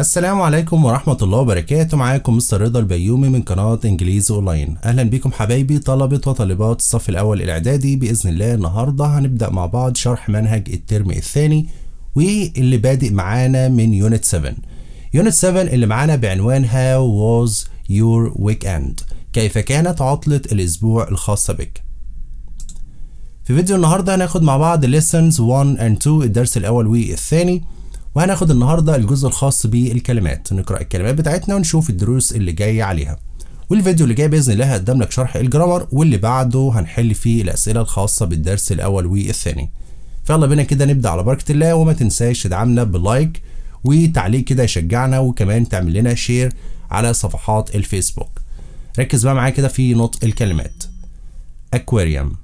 السلام عليكم ورحمة الله وبركاته معاكم مستر رضا البيومي من قناة انجليزي اونلاين اهلا بيكم حبايبي طلبة وطالبات الصف الاول الاعدادي باذن الله النهاردة هنبدأ مع بعض شرح منهج الترم الثاني واللي بادئ معانا من يونت 7 يونت 7 اللي معانا بعنوان How was your weekend كيف كانت عطلة الاسبوع الخاصة بك في فيديو النهاردة هناخد مع بعض lessons 1 and 2 الدرس الاول والثاني وهناخد النهارده الجزء الخاص بالكلمات نقرا الكلمات بتاعتنا ونشوف الدروس اللي جايه عليها والفيديو اللي جاي باذن الله هقدم لك شرح الجرامر واللي بعده هنحل فيه الاسئله الخاصه بالدرس الاول والثاني فيلا بينا كده نبدا على بركه الله وما تنساش تدعمنا بلايك وتعليق كده يشجعنا وكمان تعمل لنا شير على صفحات الفيسبوك ركز بقى معايا كده في نطق الكلمات اكواريوم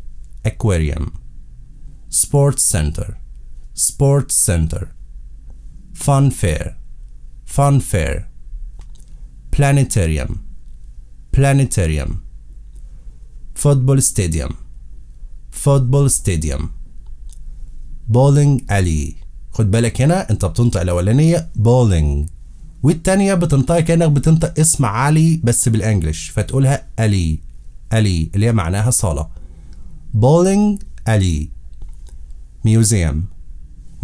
اكواريوم سبورتس سنتر سبورتس سنتر funfair funfair planetarium planetarium football stadium football stadium bowling alley خد بالك هنا انت بتنطق الاولانيه bowling والتانية بتنطق كأنك بتنطق اسم علي بس بالانجلش فتقولها الي الي اللي هي معناها صالة bowling alley museum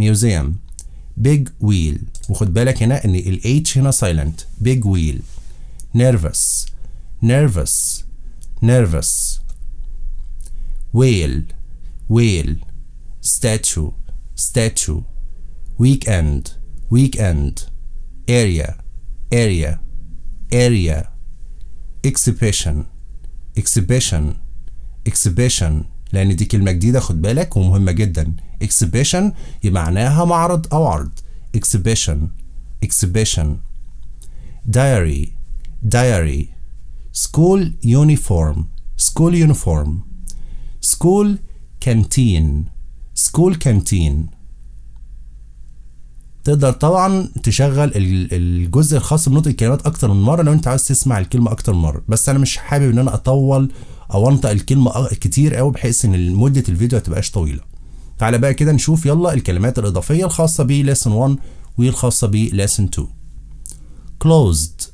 museum big wheel وخد بالك هنا ان ال H هنا silent big wheel nervous nervous nervous whale ويل statue statue weekend weekend area area area exhibition exhibition exhibition لان دي كلمه جديده خد بالك ومهمه جدا exhibition معناها معرض أو عرض exhibition exhibition diary diary school uniform school uniform school canteen school canteen تقدر طبعا تشغل الجزء الخاص بنطق الكلمات اكتر من مره لو انت عاوز تسمع الكلمه اكتر من مره بس انا مش حابب ان انا اطول او انطق الكلمه كتير قوي بحيث ان مده الفيديو ما تبقاش طويله تعالى بقى كده نشوف يلا الكلمات الإضافية الخاصة ب lesson 1 والخاصة ب lesson 2 closed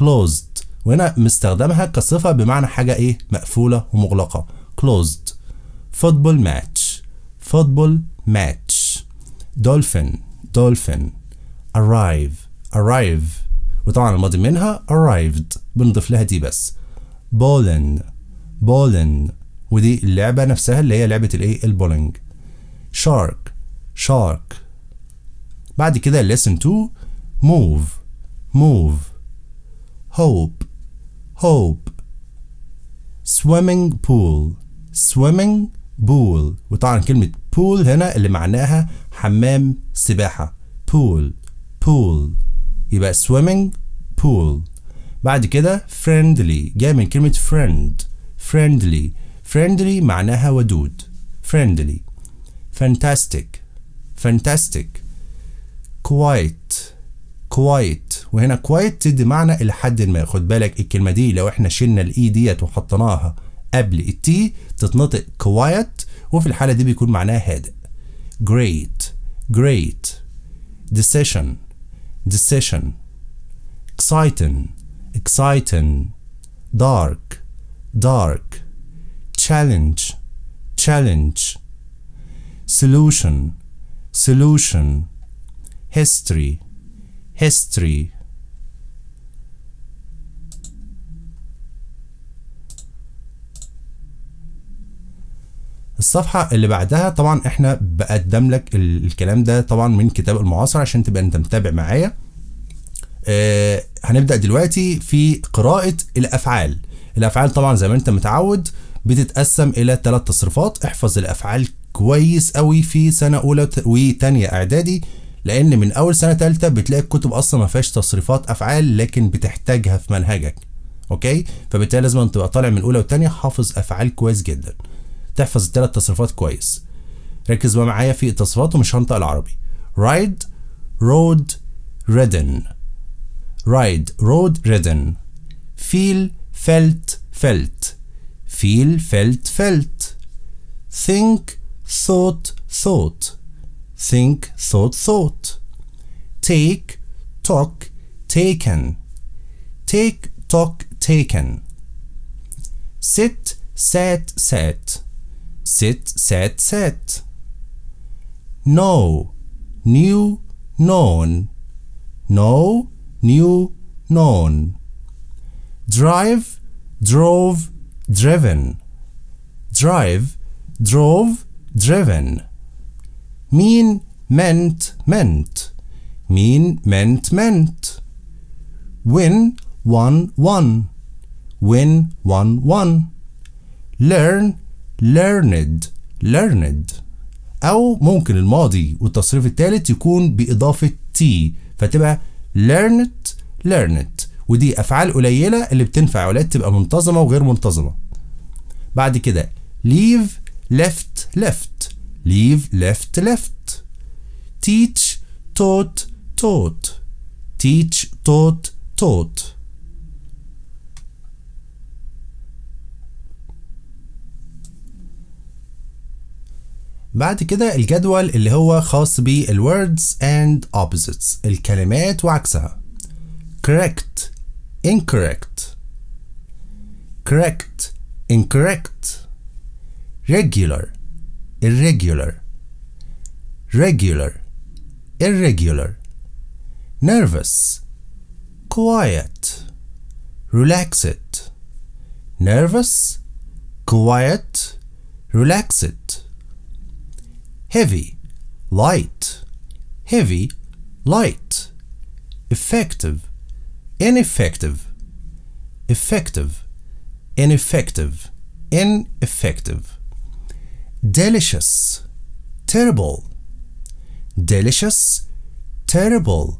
closed وهنا مستخدمها كصفة بمعنى حاجة إيه مقفولة ومغلقة closed football match football match dolphin dolphin arrive arrive وطبعا الماضي منها arrived بنضيف لها دي بس bowling bowling ودي اللعبة نفسها اللي هي لعبة الايه البولينج shark shark بعد كده lesson 2 move move hope hope swimming pool swimming pool وطبعا كلمة pool هنا اللي معناها حمام سباحة pool pool يبقى swimming pool بعد كده friendly جاي من كلمة friend friendly friendly معناها ودود friendly fantastic fantastic quite quite وهنا quite تدي معنى إلى حد ما خد بالك الكلمة دي لو احنا شلنا الاي ديت وحطيناها قبل التي تتنطق quiet وفي الحالة دي بيكون معناها هادئ great great decision decision exciting exciting dark dark challenge challenge solution solution history history الصفحه اللي بعدها طبعا احنا بقدم لك الكلام ده طبعا من كتاب المعاصر عشان تبقى انت متابع معايا آه هنبدا دلوقتي في قراءه الافعال الافعال طبعا زي ما انت متعود بتتقسم الى ثلاث تصريفات احفظ الافعال كويس قوي في سنه اولى وثانيه اعدادي لان من اول سنه ثالثه بتلاقي الكتب اصلا ما فيهاش تصريفات افعال لكن بتحتاجها في منهجك اوكي فبالتالي لازم تبقى طالع من اولى وثانيه حافظ افعال كويس جدا تحفظ الثلاث تصريفات كويس ركز بقى معايا في التصريفات ومش هنطق العربي ride road ridden ride road ridden فيل فيلت فيلت فيل فيلت فيلت ثينك thought, thought, think, thought, thought, take, talk, taken, take, talk, taken, sit, sat, sat, sit, sat, sat, know, new, known, know, new, known, drive, drove, driven, drive, drove, driven مين meant meant مين meant meant win won won win won won learn learned learned أو ممكن الماضي والتصريف الثالث يكون بإضافة t فتبقى learned learned ودي أفعال قليلة اللي بتنفع أولاد تبقى منتظمة وغير منتظمة بعد كده leave left, left, leave, left, left. teach, taught, taught. teach, taught, taught. بعد كده الجدول اللي هو خاص بال words and opposites الكلمات وعكسها correct incorrect correct incorrect regular, irregular, regular, irregular, nervous, quiet, relaxed, nervous, quiet, relaxed, heavy, light, heavy, light, effective, ineffective, effective, ineffective, ineffective. delicious terrible delicious terrible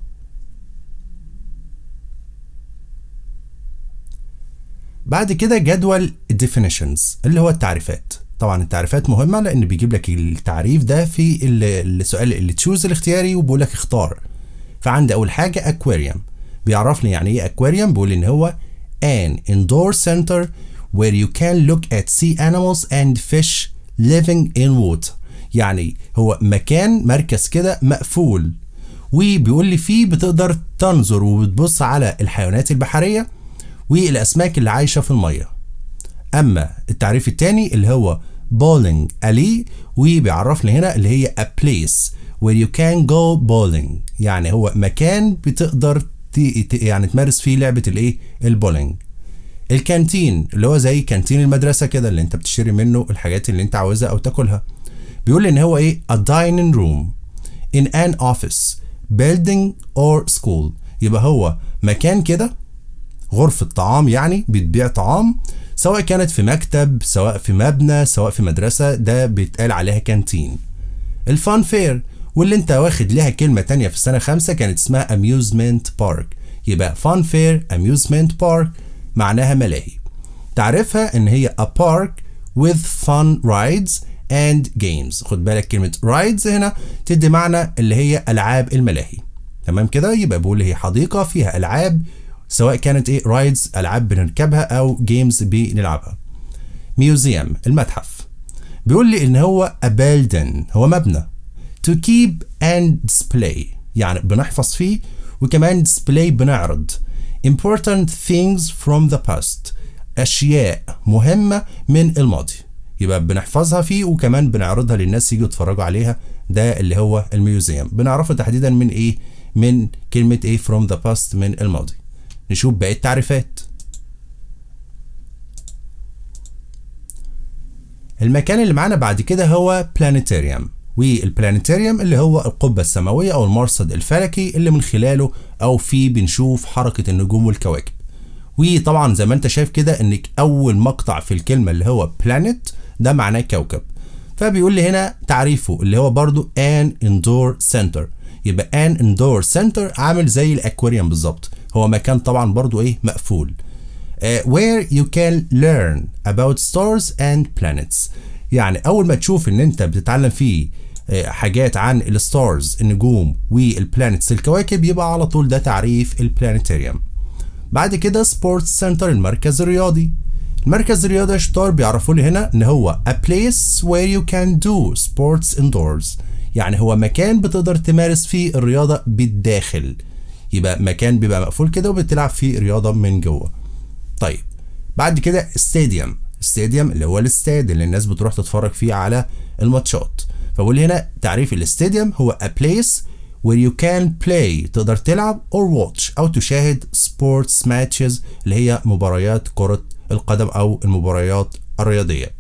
بعد كده جدول definitions اللي هو التعريفات طبعا التعريفات مهمه لان بيجيب لك التعريف ده في السؤال اللي تشوز الاختياري وبيقول لك اختار فعندي اول حاجه aquarium بيعرفني يعني ايه aquarium بيقول ان هو an indoor center where you can look at sea animals and fish living in water يعني هو مكان مركز كده مقفول وبيقول لي فيه بتقدر تنظر وبتبص على الحيوانات البحرية والأسماك اللي عايشة في المية أما التعريف التاني اللي هو bowling alley وبيعرفني هنا اللي هي a place where you can go bowling يعني هو مكان بتقدر يعني تمارس فيه لعبة الايه البولينج الكانتين اللي هو زي كانتين المدرسه كده اللي انت بتشتري منه الحاجات اللي انت عاوزها او تاكلها بيقول ان هو ايه a dining room in an office building or school يبقى هو مكان كده غرفة طعام يعني بتبيع طعام سواء كانت في مكتب سواء في مبنى سواء في مدرسة ده بيتقال عليها كانتين الفان فير واللي انت واخد لها كلمة تانية في السنة خمسة كانت اسمها amusement park يبقى فان فير amusement park معناها ملاهي تعريفها ان هي a park with fun rides and games خد بالك كلمة rides هنا تدي معنى اللي هي ألعاب الملاهي تمام كده يبقى بقول هي حديقة فيها ألعاب سواء كانت ايه رايدز ألعاب بنركبها أو جيمز بنلعبها museum المتحف بيقول لي إن هو a building هو مبنى to keep and display يعني بنحفظ فيه وكمان display بنعرض important things from the past أشياء مهمة من الماضي يبقى بنحفظها فيه وكمان بنعرضها للناس يجوا يتفرجوا عليها ده اللي هو الميوزيوم بنعرفه تحديدا من ايه من كلمة ايه from the past من الماضي نشوف باقي التعريفات المكان اللي معانا بعد كده هو planetarium والبلانيتاريوم اللي هو القبة السماوية أو المرصد الفلكي اللي من خلاله أو فيه بنشوف حركة النجوم والكواكب وطبعا زي ما انت شايف كده انك اول مقطع في الكلمة اللي هو بلانيت ده معناه كوكب فبيقول لي هنا تعريفه اللي هو برضو ان اندور سنتر يبقى ان اندور سنتر عامل زي الاكواريوم بالظبط هو مكان طبعا برضو ايه مقفول uh, where you can learn about stars and planets يعني اول ما تشوف ان انت بتتعلم فيه آه، حاجات عن الستارز النجوم والبلانتس الكواكب يبقى على طول ده تعريف البلانيتاريوم بعد كده سبورتس سنتر المركز الرياضي المركز الرياضي يا شطار بيعرفوا لي هنا ان هو a place where you can do sports indoors يعني هو مكان بتقدر تمارس فيه الرياضة بالداخل يبقى مكان بيبقى مقفول كده وبتلعب فيه رياضة من جوه طيب بعد كده stadium ستاديوم اللي هو الاستاد اللي الناس بتروح تتفرج فيه على الماتشات فبقول هنا تعريف الاستاديوم هو a place where you can play تقدر تلعب or watch أو تشاهد sports matches اللي هي مباريات كرة القدم أو المباريات الرياضية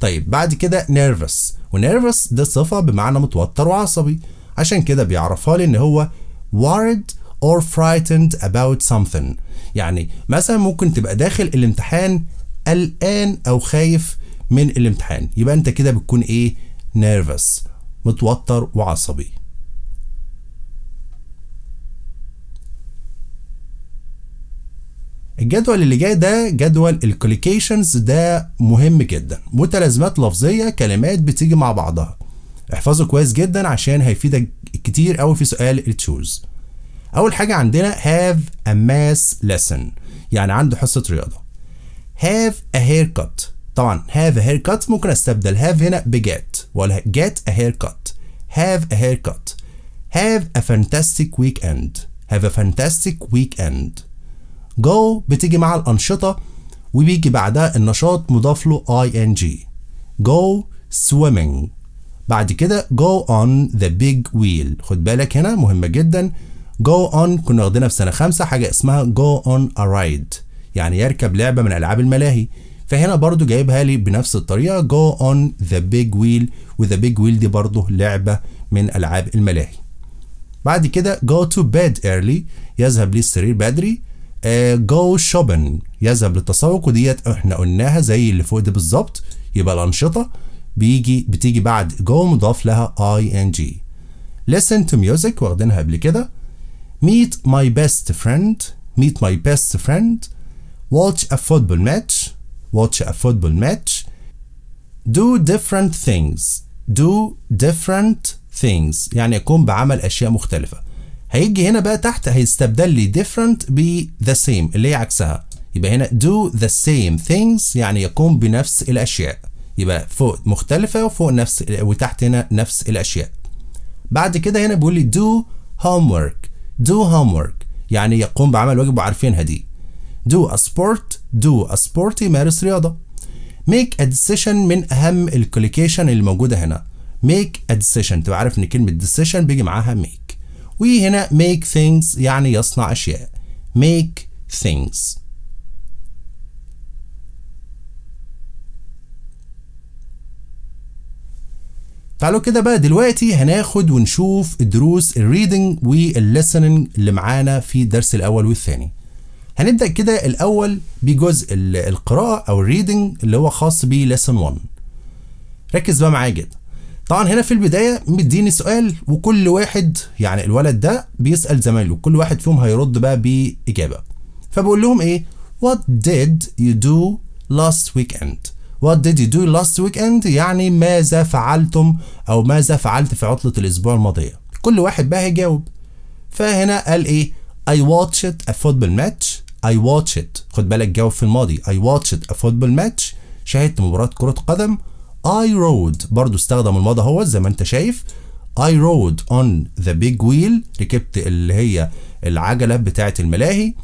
طيب بعد كده nervous ونيرفس ده صفة بمعنى متوتر وعصبي عشان كده بيعرفها لي إن هو worried or frightened about something يعني مثلا ممكن تبقى داخل الامتحان قلقان او خايف من الامتحان يبقى انت كده بتكون ايه نيرفس متوتر وعصبي الجدول اللي جاي ده جدول الكوليكيشنز ده مهم جدا متلازمات لفظيه كلمات بتيجي مع بعضها احفظه كويس جدا عشان هيفيدك كتير قوي في سؤال التشوز اول حاجه عندنا have a math lesson يعني عنده حصه رياضه هاف ا هير كات طبعا هاف ا هير كات ممكن استبدل هاف هنا بجات ولا جات ا هير كات هاف ا هير كات هاف ا فانتاستيك ويك اند هاف ا فانتاستيك ويك اند جو بتيجي مع الانشطه وبيجي بعدها النشاط مضاف له اي ان جي جو swimming بعد كده go on the big wheel خد بالك هنا مهمة جدا go on كنا واخدينها في سنة خمسة حاجة اسمها go on a ride يعني يركب لعبة من ألعاب الملاهي فهنا برضو جايبها لي بنفس الطريقة جو اون ذا بيج ويل وذا بيج ويل دي برضو لعبة من ألعاب الملاهي بعد كده جو تو bed early يذهب للسرير بدري جو آه، شوبن يذهب للتسوق وديت احنا قلناها زي اللي فوق دي بالظبط يبقى الأنشطة بيجي بتيجي بعد جو مضاف لها اي ان جي listen to music واخدينها قبل كده meet my best friend meet my best friend watch a football match watch a football match do different things do different things يعني يقوم بعمل اشياء مختلفه هيجي هنا بقى تحت هيستبدل لي different ب the same اللي هي عكسها يبقى هنا do the same things يعني يقوم بنفس الاشياء يبقى فوق مختلفه وفوق نفس وتحت هنا نفس الاشياء بعد كده هنا بيقول لي do homework do homework يعني يقوم بعمل واجب وعارفينها دي do a sport do a sport يمارس رياضة make a decision من أهم الكوليكيشن اللي موجودة هنا make a decision تبقى عارف إن كلمة decision بيجي معاها make وهنا make things يعني يصنع أشياء make things تعالوا كده بقى دلوقتي هناخد ونشوف دروس الريدنج والليسننج اللي معانا في الدرس الأول والثاني هنبدا كده الاول بجزء القراءه او الريدنج اللي هو خاص بيه ليسون 1 ركز بقى معايا جدا طبعا هنا في البدايه مديني سؤال وكل واحد يعني الولد ده بيسال زمايله كل واحد فيهم هيرد بقى باجابه فبقول لهم ايه what did you do last weekend what did you do last weekend يعني ماذا فعلتم او ماذا فعلت في عطله الاسبوع الماضيه كل واحد بقى هيجاوب فهنا قال ايه I watched a football match I watch it خد بالك جاوب في الماضي I watch it a football match شاهدت مباراة كرة قدم I rode برضو استخدم الماضي اهو زي ما انت شايف I rode on the big wheel ركبت اللي هي العجلة بتاعة الملاهي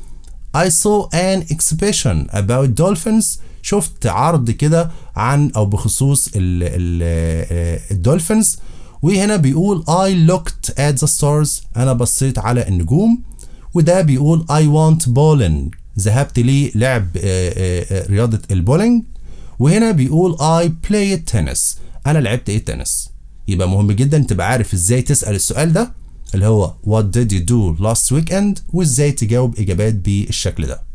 I saw an exhibition about dolphins شفت عرض كده عن او بخصوص الدولفينز آه، وهنا بيقول I looked at the stars انا بصيت على النجوم وده بيقول I want bowling ذهبت لعب آه، آه، آه، رياضة البولينج وهنا بيقول I play tennis أنا لعبت إيه التنس يبقى مهم جدا تبقى عارف إزاي تسأل السؤال ده اللي هو what did you do last weekend وإزاي تجاوب إجابات بالشكل ده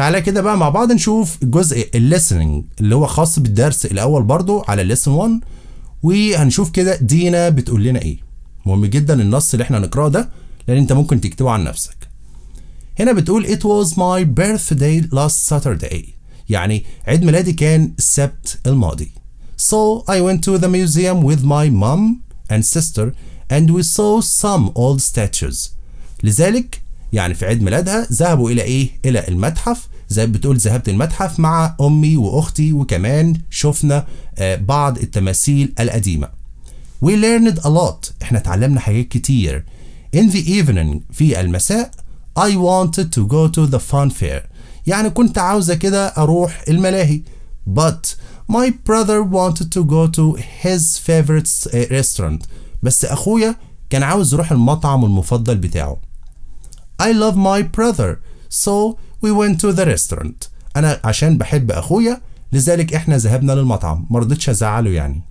تعالى كده بقى مع بعض نشوف جزء الليسننج اللي هو خاص بالدرس الاول برضو على ليسن 1 وهنشوف كده دينا بتقول لنا ايه مهم جدا النص اللي احنا هنقراه ده لان انت ممكن تكتبه عن نفسك هنا بتقول it was my birthday last Saturday يعني عيد ميلادي كان السبت الماضي so I went to the museum with my mom and sister and we saw some old statues لذلك يعني في عيد ميلادها ذهبوا إلى إيه؟ إلى المتحف زي بتقول ذهبت المتحف مع امي واختي وكمان شفنا آه، بعض التماثيل القديمه We learned a lot احنا اتعلمنا حاجات كتير In the evening في المساء I wanted to go to the fun fair يعني كنت عاوزة كده أروح الملاهي But my brother wanted to go to his favorite آه، restaurant بس أخويا كان عاوز يروح المطعم المفضل بتاعه I love my brother so We went to the restaurant أنا عشان بحب أخويا لذلك إحنا ذهبنا للمطعم ما رضيتش أزعله يعني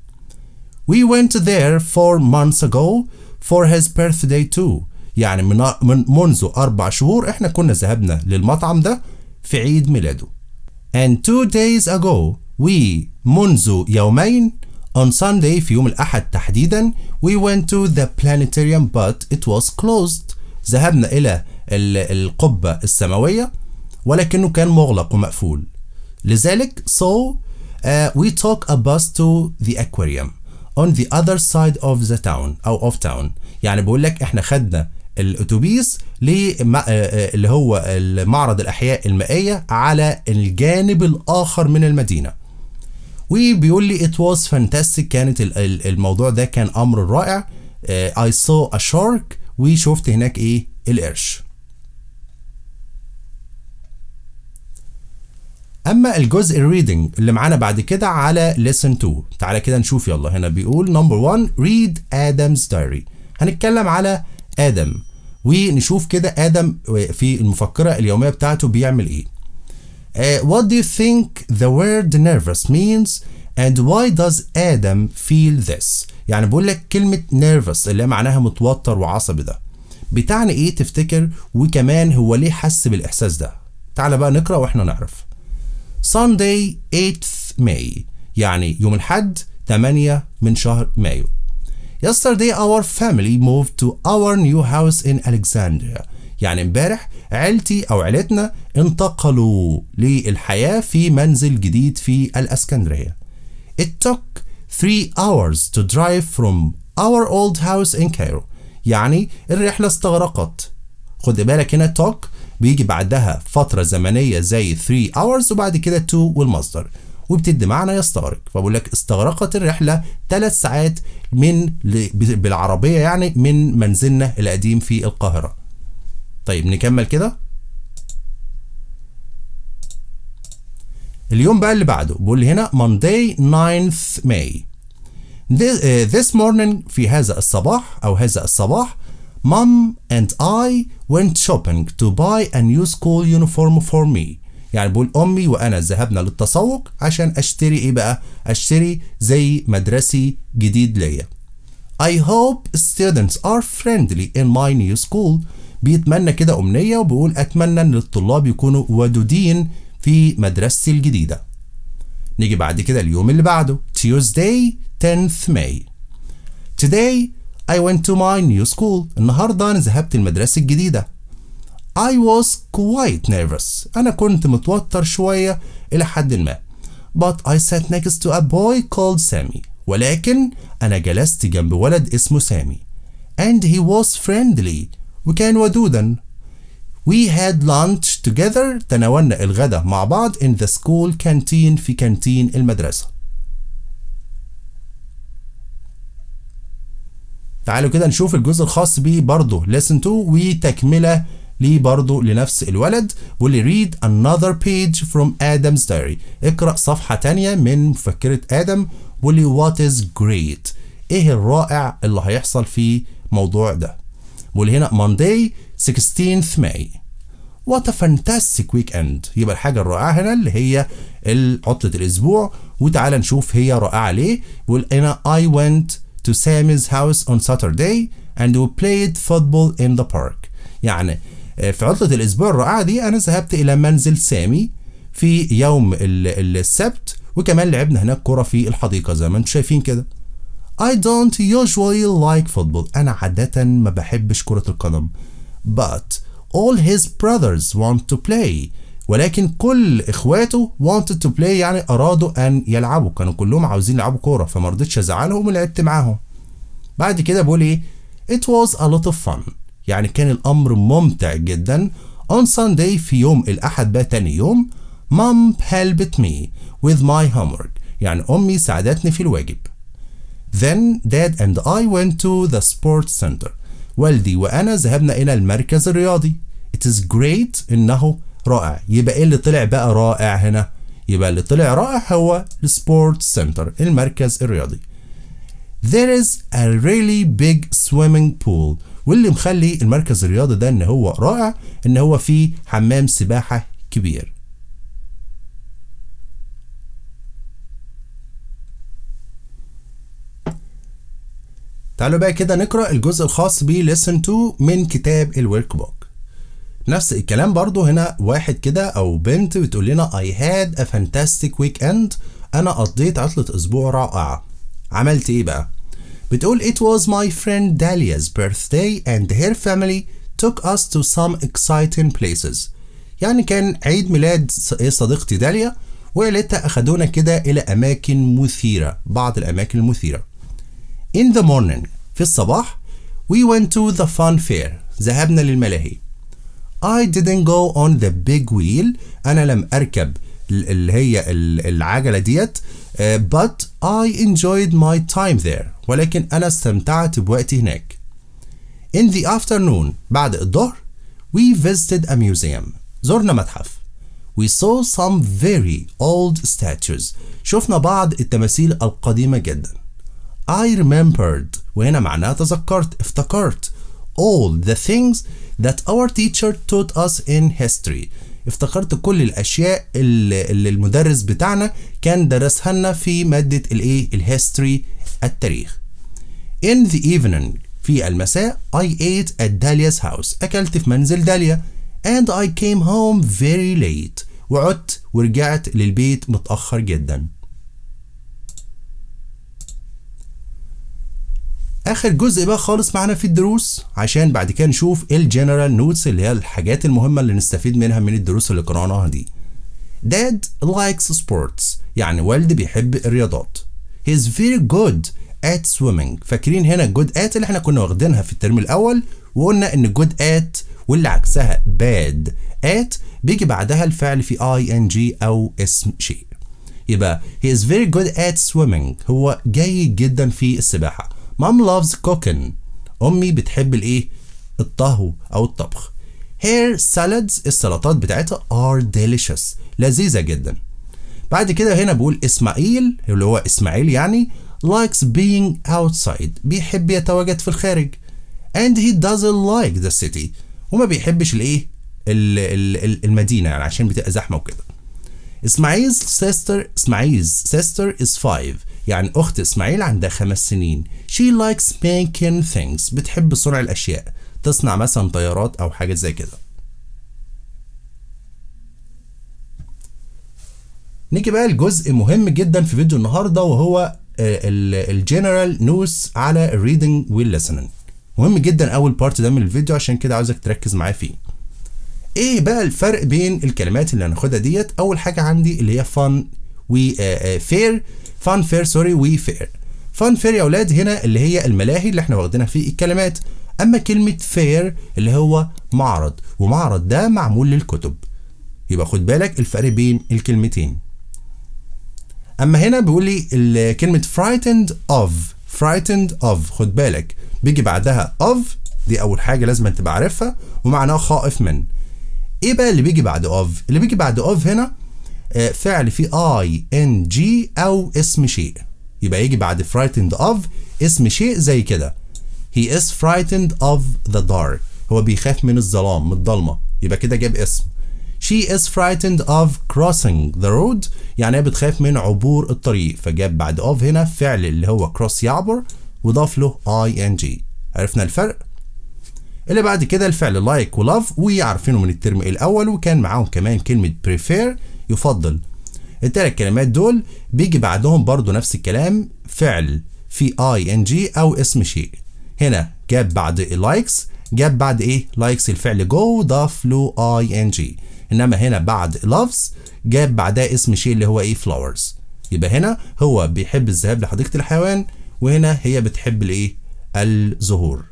We went there four months ago for his birthday too يعني من, من منذ أربع شهور إحنا كنا ذهبنا للمطعم ده في عيد ميلاده And two days ago we منذ يومين On Sunday في يوم الأحد تحديدا we went to the planetarium but it was closed ذهبنا إلى القبة السماوية ولكنه كان مغلق ومقفول لذلك so uh, we took a bus to the aquarium on the other side of the town أو of town يعني بقول لك احنا خدنا الاتوبيس آه، آه، اللي هو معرض الاحياء المائيه على الجانب الاخر من المدينه وبيقول لي it was fantastic كانت الموضوع ده كان امر رائع آه، I saw a shark وشفت هناك ايه القرش اما الجزء الريدنج اللي معانا بعد كده على ليسن 2 تعالى كده نشوف يلا هنا بيقول نمبر 1 ريد ادمز دايري هنتكلم على ادم ونشوف كده ادم في المفكره اليوميه بتاعته بيعمل ايه uh, what do you think the word nervous means and why does Adam feel this يعني بقول لك كلمه nervous اللي معناها متوتر وعصبي ده بتعني ايه تفتكر وكمان هو ليه حس بالاحساس ده تعالى بقى نقرا واحنا نعرف Sunday 8th May يعني يوم الحد 8 من شهر مايو Yesterday our family moved to our new house in Alexandria يعني امبارح عيلتي أو عيلتنا انتقلوا للحياة في منزل جديد في الأسكندرية It took three hours to drive from our old house in Cairo يعني الرحلة استغرقت خد بالك هنا talk بيجي بعدها فترة زمنية زي 3 hours وبعد كده 2 والمصدر وبتدي معنى يستغرق فبقول لك استغرقت الرحله ثلاث ساعات من بالعربيه يعني من منزلنا القديم في القاهره طيب نكمل كده اليوم بقى اللي بعده بقول هنا Monday 9th May This, uh, آه، this morning في هذا الصباح أو هذا الصباح Mom and I went shopping to buy a new school uniform for me يعني بقول أمي وأنا ذهبنا للتسوق عشان أشتري إيه بقى؟ أشتري زي مدرسي جديد ليا. I hope students are friendly in my new school. بيتمنى كده أمنية وبيقول أتمنى إن الطلاب يكونوا ودودين في مدرستي الجديدة. نيجي بعد كده اليوم اللي بعده Tuesday 10th May. Today I went to my new school النهاردة أنا ذهبت المدرسة الجديدة I was quite nervous أنا كنت متوتر شوية إلى حد ما But I sat next to a boy called Sammy ولكن أنا جلست جنب ولد اسمه سامي and he was friendly وكان ودودا We had lunch together تناولنا الغداء مع بعض in the school canteen في كانتين المدرسة تعالوا كده نشوف الجزء الخاص بيه برضه ليسن تو وتكملة ليه برضه لنفس الولد بيقول لي ريد انذر بيج فروم ادمز دايري اقرأ صفحة تانية من مفكرة آدم بيقول لي وات از جريت ايه الرائع اللي هيحصل في موضوع ده بيقول هنا Monday 16th May وات فانتاستيك ويك اند يبقى الحاجه الرائعه هنا اللي هي عطله الاسبوع وتعالى نشوف هي رائعه ليه بيقول هنا I went to Sammy's house on Saturday and we played football in the park يعني آه، في عطلة الأسبوع الرائعة دي أنا ذهبت إلى منزل سامي في يوم السبت وكمان لعبنا هناك كرة في الحديقة زي ما انتم شايفين كده I don't usually like football أنا عادة ما بحبش كرة القدم but all his brothers want to play ولكن كل اخواته wanted to play يعني ارادوا ان يلعبوا كانوا كلهم عاوزين يلعبوا كوره فما رضيتش ازعلهم ولعبت معاهم بعد كده بقول ايه it was a lot of fun يعني كان الامر ممتع جدا on Sunday في يوم الاحد بقى تاني يوم mom helped me with my homework يعني امي ساعدتني في الواجب Then dad and I went to the sports center. والدي وأنا ذهبنا إلى المركز الرياضي. It is great إنه رائع يبقى ايه اللي طلع بقى رائع هنا يبقى اللي طلع رائع هو السبورت سنتر المركز الرياضي There is a really big swimming pool واللي مخلي المركز الرياضي ده ان هو رائع ان هو فيه حمام سباحة كبير تعالوا بقى كده نقرأ الجزء الخاص ب Lesson 2 من كتاب الورك بوك نفس الكلام برضو هنا واحد كده او بنت بتقول لنا I had a fantastic weekend انا قضيت عطلة اسبوع رائعة عملت ايه بقى بتقول it was my friend Dahlia's birthday and her family took us to some exciting places يعني كان عيد ميلاد إيه، صديقتي داليا وعيلتها أخدونا كده إلى أماكن مثيرة بعض الأماكن المثيرة In the morning في الصباح We went to the fun fair ذهبنا للملاهي I didn't go on the big wheel أنا لم أركب اللي هي العجلة ديت uh, but I enjoyed my time there ولكن أنا استمتعت بوقتي هناك In the afternoon بعد الظهر we visited a museum زرنا متحف We saw some very old statues شفنا بعض التماثيل القديمة جدا I remembered وهنا معناها تذكرت افتكرت all the things that our teacher taught us in history افتكرت كل الاشياء اللي المدرس بتاعنا كان درسها لنا في ماده الايه الهيستوري التاريخ in the evening في المساء I ate at Dahlia's house اكلت في منزل داليا and I came home very late وعدت ورجعت للبيت متاخر جدا اخر جزء بقى خالص معانا في الدروس عشان بعد كده نشوف الجنرال نوتس اللي هي الحاجات المهمه اللي نستفيد منها من الدروس اللي قراناها دي داد لايكس سبورتس يعني والد بيحب الرياضات از فيري جود ات سويمينج فاكرين هنا جود ات اللي احنا كنا واخدينها في الترم الاول وقلنا ان جود ات واللي عكسها باد ات بيجي بعدها الفعل في اي ان جي او اسم شيء يبقى هي از فيري جود ات swimming هو جيد جدا في السباحه مام لافز cooking امي بتحب الايه الطهو او الطبخ هير salads السلطات بتاعتها are delicious لذيذة جدا بعد كده هنا بقول اسماعيل اللي هو اسماعيل يعني likes being outside بيحب يتواجد في الخارج and he doesn't like the city وما بيحبش الايه المدينة يعني عشان بتبقى زحمة وكده اسماعيل's sister اسماعيل's sister is five يعني أخت إسماعيل عندها خمس سنين she likes making things بتحب صنع الأشياء تصنع مثلا طيارات أو حاجة زي كده نيجي بقى لجزء مهم جدا في فيديو النهارده وهو الجنرال آه، نوس على الريدنج listening مهم جدا اول بارت ده من الفيديو عشان كده عاوزك تركز معايا فيه ايه بقى الفرق بين الكلمات اللي هناخدها ديت اول حاجه عندي اللي هي fun وفير فان فير سوري وفير فان فير يا اولاد هنا اللي هي الملاهي اللي احنا واخدينها في الكلمات اما كلمه فير اللي هو معرض ومعرض ده معمول للكتب يبقى خد بالك الفرق بين الكلمتين اما هنا بيقول لي كلمه frightened of frightened of خد بالك بيجي بعدها of دي اول حاجه لازم تبقى عارفها ومعناها خائف من ايه بقى اللي بيجي بعد of اللي بيجي بعد of هنا آه، فعل فيه اي ان جي او اسم شيء يبقى يجي بعد frightened of اسم شيء زي كده he is frightened of the dark هو بيخاف من الظلام من الضلمه يبقى كده جاب اسم she is frightened of crossing the road يعني هي بتخاف من عبور الطريق فجاب بعد of هنا فعل اللي هو cross يعبر وضاف له ing عرفنا الفرق اللي بعد كده الفعل لايك like ولاف وعارفينه من الترم الاول وكان معاهم كمان كلمه prefer يفضل التلات كلمات دول بيجي بعدهم برضو نفس الكلام فعل في اي ان جي او اسم شيء هنا جاب بعد لايكس جاب بعد ايه لايكس الفعل جو ضاف له اي ان جي انما هنا بعد لافز جاب بعدها اسم شيء اللي هو ايه فلاورز يبقى هنا هو بيحب الذهاب لحديقه الحيوان وهنا هي بتحب الايه الزهور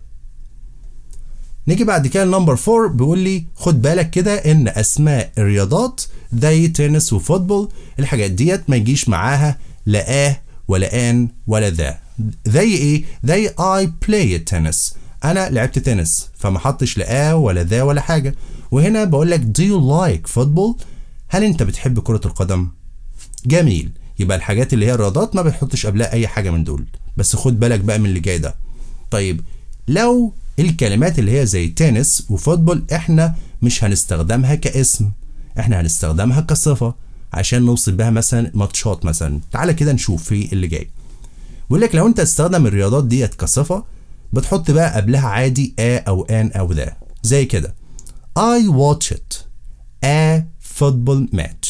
نيجي بعد كده النمبر 4 بيقول لي خد بالك كده ان اسماء الرياضات زي تنس وفوتبول الحاجات ديت ما يجيش معاها لا اه ولا ان ولا ذا زي ايه زي اي بلاي تنس انا لعبت تنس فما حطش لا اه ولا ذا ولا حاجه وهنا بقول لك دو يو لايك فوتبول هل انت بتحب كره القدم جميل يبقى الحاجات اللي هي الرياضات ما بتحطش قبلها اي حاجه من دول بس خد بالك بقى من اللي جاي ده طيب لو الكلمات اللي هي زي تنس وفوتبول احنا مش هنستخدمها كاسم احنا هنستخدمها كصفة عشان نوصف بها مثلا ماتشات مثلا تعالى كده نشوف في اللي جاي بيقول لك لو انت استخدم الرياضات ديت كصفة بتحط بقى قبلها عادي ا او ان او ذا زي كده I watch it a football match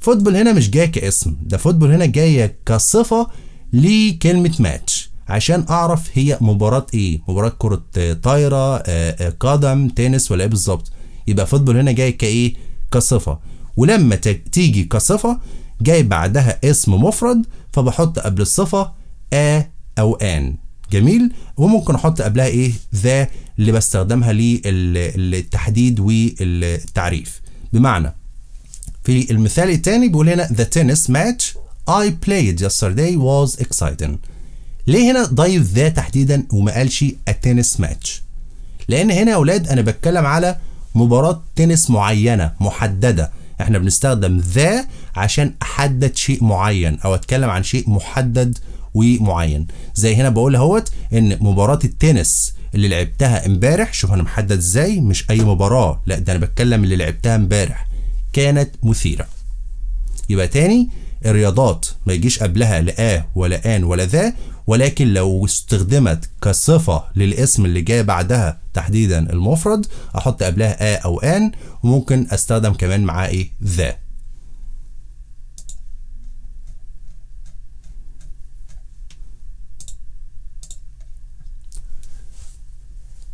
فوتبول هنا مش جاي كاسم ده فوتبول هنا جاي كصفة لكلمة ماتش عشان اعرف هي مباراه ايه مباراه كره آه، طايره آه، آه، قدم تنس ولا ايه بالظبط يبقى فوتبول هنا جاي كايه كصفه ولما تيجي كصفه جاي بعدها اسم مفرد فبحط قبل الصفه ا او ان جميل وممكن احط قبلها ايه ذا اللي بستخدمها للتحديد والتعريف بمعنى في المثال الثاني بيقول هنا the tennis match I played yesterday was exciting ليه هنا ضيف ذا تحديدا وما قالش التنس ماتش لان هنا يا اولاد انا بتكلم على مباراه تنس معينه محدده احنا بنستخدم ذا عشان احدد شيء معين او اتكلم عن شيء محدد ومعين زي هنا بقول اهوت ان مباراه التنس اللي لعبتها امبارح شوف انا محدد ازاي مش اي مباراه لا ده انا بتكلم اللي لعبتها امبارح كانت مثيره يبقى تاني الرياضات ما يجيش قبلها لا آه ولا آن ولا ذا ولكن لو استخدمت كصفة للاسم اللي جاي بعدها تحديدا المفرد احط قبلها ا او ان وممكن استخدم كمان معاه ايه ذا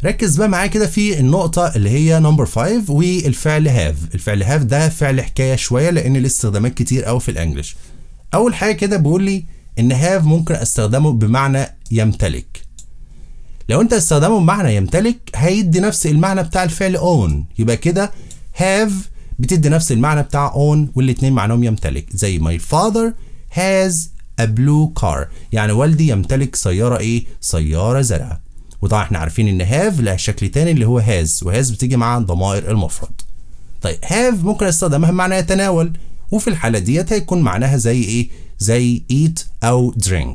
ركز بقى معايا كده في النقطة اللي هي نمبر 5 والفعل هاف، الفعل هاف ده فعل حكاية شوية لأن ليه استخدامات كتير أوي في الإنجليش. أول حاجة كده بيقول لي ان هاف ممكن استخدمه بمعنى يمتلك لو انت استخدمه بمعنى يمتلك هيدي نفس المعنى بتاع الفعل اون يبقى كده هاف بتدي نفس المعنى بتاع اون والاتنين معناهم يمتلك زي ماي فاذر هاز a blue car يعني والدي يمتلك سيارة ايه؟ سيارة زرقاء وطبعا احنا عارفين ان have لها شكل تاني اللي هو has وهاز بتيجي مع ضمائر المفرد طيب have ممكن استخدمها بمعنى يتناول وفي الحالة ديت هيكون معناها زي ايه؟ زي eat أو drink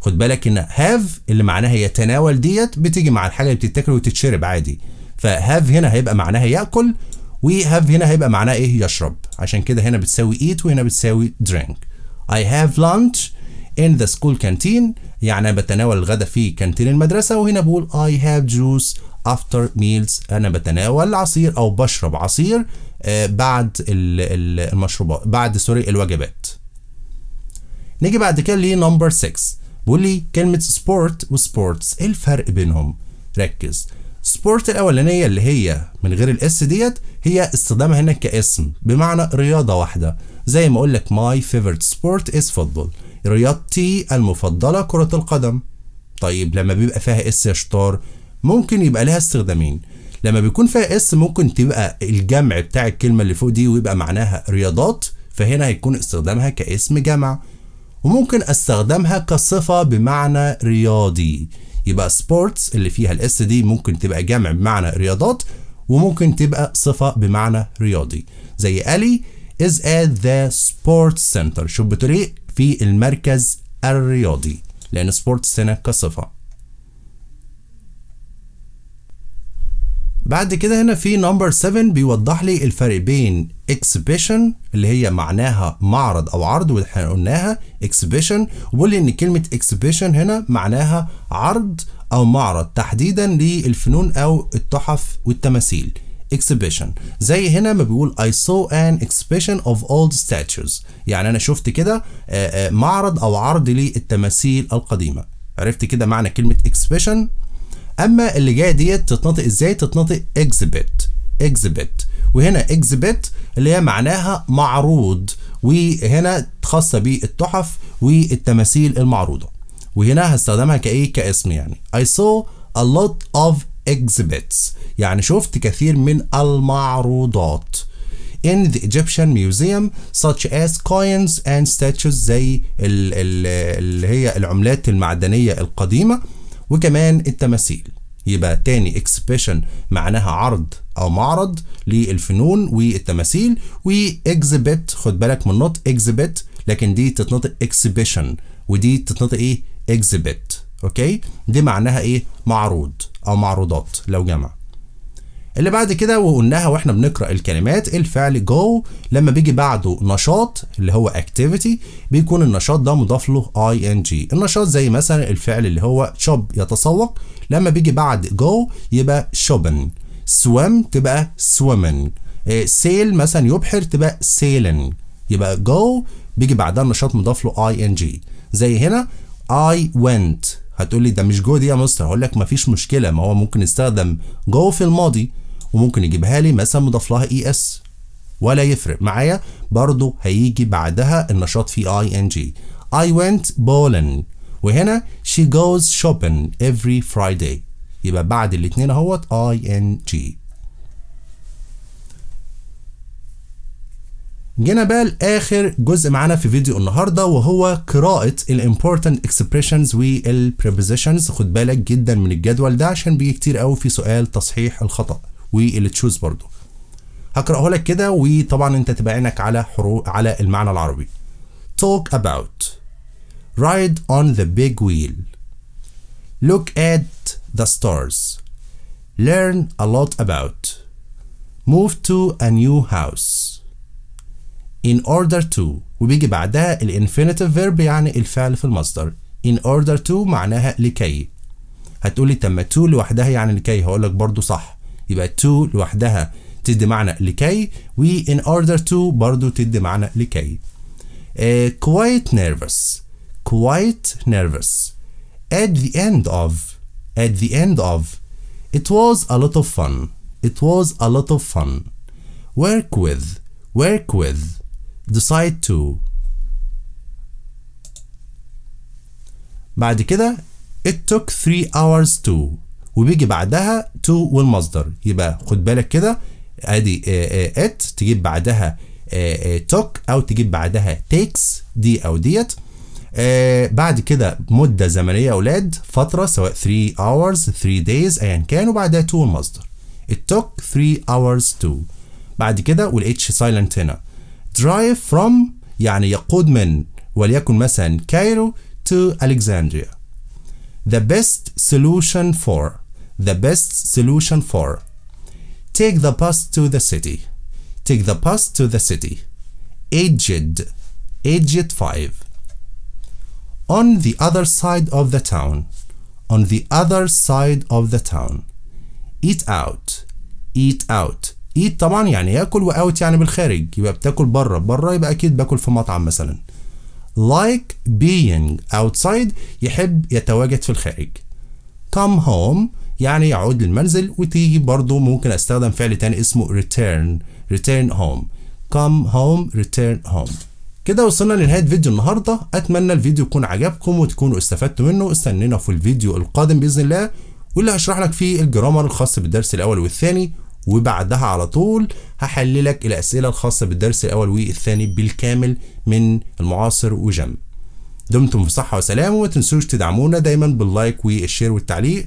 خد بالك ان هاف اللي معناها يتناول ديت بتيجي مع الحاجه اللي بتتاكل وتتشرب عادي فهاف هنا هيبقى معناها ياكل وهاف هنا هيبقى معناها ايه يشرب عشان كده هنا بتساوي eat وهنا بتساوي drink I have lunch in the school canteen يعني بتناول الغداء في كانتين المدرسة وهنا بقول I have juice after meals أنا بتناول عصير أو بشرب عصير آه، بعد المشروبات بعد سوري الوجبات نيجي بعد كده لنمبر 6 بيقول لي كلمه سبورت وسبورتس ايه الفرق بينهم ركز سبورت الاولانيه اللي هي من غير الاس ديت هي استخدامها هنا كاسم بمعنى رياضه واحده زي ما اقول لك ماي فيفورت سبورت از فوتبول رياضتي المفضله كره القدم طيب لما بيبقى فيها اس يا شطار ممكن يبقى لها استخدامين لما بيكون فيها اس ممكن تبقى الجمع بتاع الكلمه اللي فوق دي ويبقى معناها رياضات فهنا هيكون استخدامها كاسم جمع وممكن استخدمها كصفة بمعنى رياضي يبقى سبورتس اللي فيها الاس دي ممكن تبقى جمع بمعنى رياضات وممكن تبقى صفة بمعنى رياضي زي ألي is at the sports center شو بتريق إيه؟ في المركز الرياضي لأن سبورتس هنا كصفة بعد كده هنا في نمبر 7 بيوضح لي الفرق بين exhibition اللي هي معناها معرض او عرض واللي قلناها exhibition وبيقول لي ان كلمه exhibition هنا معناها عرض او معرض تحديدا للفنون او التحف والتماثيل exhibition زي هنا ما بيقول I saw an exhibition of old statues يعني انا شفت كده معرض او عرض للتماثيل القديمه عرفت كده معنى كلمه exhibition اما اللي جايه ديت تتنطق ازاي تتنطق اكزبت اكزبت وهنا اكزبت اللي هي معناها معروض وهنا خاصه بالتحف والتماثيل المعروضه وهنا هستخدمها كايه كاسم يعني I saw a lot of exhibits يعني شفت كثير من المعروضات in the Egyptian museum such as coins and statues زي اللي هي العملات المعدنية القديمة وكمان التماثيل يبقى تاني اكسبيشن معناها عرض او معرض للفنون والتماثيل واكزبت خد بالك من نط اكزبت لكن دي تتنطق اكسبيشن ودي تتنطق ايه اكزبت اوكي دي معناها ايه معروض او معروضات لو جمع اللي بعد كده وقلناها واحنا بنقرا الكلمات الفعل جو لما بيجي بعده نشاط اللي هو اكتيفيتي بيكون النشاط ده مضاف له اي ان جي النشاط زي مثلا الفعل اللي هو شوب يتسوق لما بيجي بعد جو يبقى شوبن سويم تبقى سويمن إيه، سيل مثلا يبحر تبقى سيلن يبقى جو بيجي بعدها النشاط مضاف له اي ان جي زي هنا اي ونت هتقول لي ده مش جو دي يا مستر هقول لك مفيش مشكله ما هو ممكن يستخدم جو في الماضي وممكن يجيبها لي مثلا مضاف لها اي e اس ولا يفرق معايا برضو هيجي بعدها النشاط في اي ان جي I went bowling وهنا she goes shopping every Friday يبقى بعد الاثنين اهوت ing جينا بقى لآخر جزء معانا في فيديو النهاردة وهو قراءة ال important expressions وال prepositions خد بالك جدا من الجدول ده عشان بيجي كتير قوي في سؤال تصحيح الخطأ واللي تشوز برضو هقراه لك كده وطبعا انت تبقى عينك على حروف على المعنى العربي talk about ride on the big wheel look at the stars learn a lot about move to a new house in order to وبيجي بعدها الانفينيتيف فيرب يعني الفعل في المصدر in order to معناها لكي هتقولي طب ما to لوحدها يعني لكي هقول لك برضه صح يبقى to لوحدها تدي معنى لكي و in order to برضو تدي معنى لكي uh, quite nervous quite nervous at the end of at the end of it was a lot of fun it was a lot of fun work with work with decide to بعد كده it took 3 hours to وبيجي بعدها تو والمصدر يبقى خد بالك كده ادي ات تجيب بعدها توك او تجيب بعدها تيكس دي او ديت آه بعد كده مدة زمنية أولاد فترة سواء 3 hours 3 days أيا كان وبعدها تو المصدر it took 3 hours to بعد كده والاتش سايلنت هنا drive from يعني يقود من وليكن مثلا كايرو to Alexandria the best solution for the best solution for Take the bus to the city. Take the bus to the city. Aged. Aged 5. On the other side of the town. On the other side of the town. Eat out. Eat out. Eat طبعا يعني ياكل واوت يعني بالخارج يبقى بتاكل بره بره يبقى اكيد باكل في مطعم مثلا. Like being outside يحب يتواجد في الخارج. Come home يعني يعود للمنزل وتيجي برضو ممكن استخدم فعل تاني اسمه return return home come home return home كده وصلنا لنهاية فيديو النهاردة أتمنى الفيديو يكون عجبكم وتكونوا استفدتوا منه استنينا في الفيديو القادم بإذن الله واللي هشرح لك فيه الجرامر الخاص بالدرس الأول والثاني وبعدها على طول هحل لك الأسئلة الخاصة بالدرس الأول والثاني بالكامل من المعاصر وجم دمتم في صحة وسلام وما تنسوش تدعمونا دايما باللايك والشير والتعليق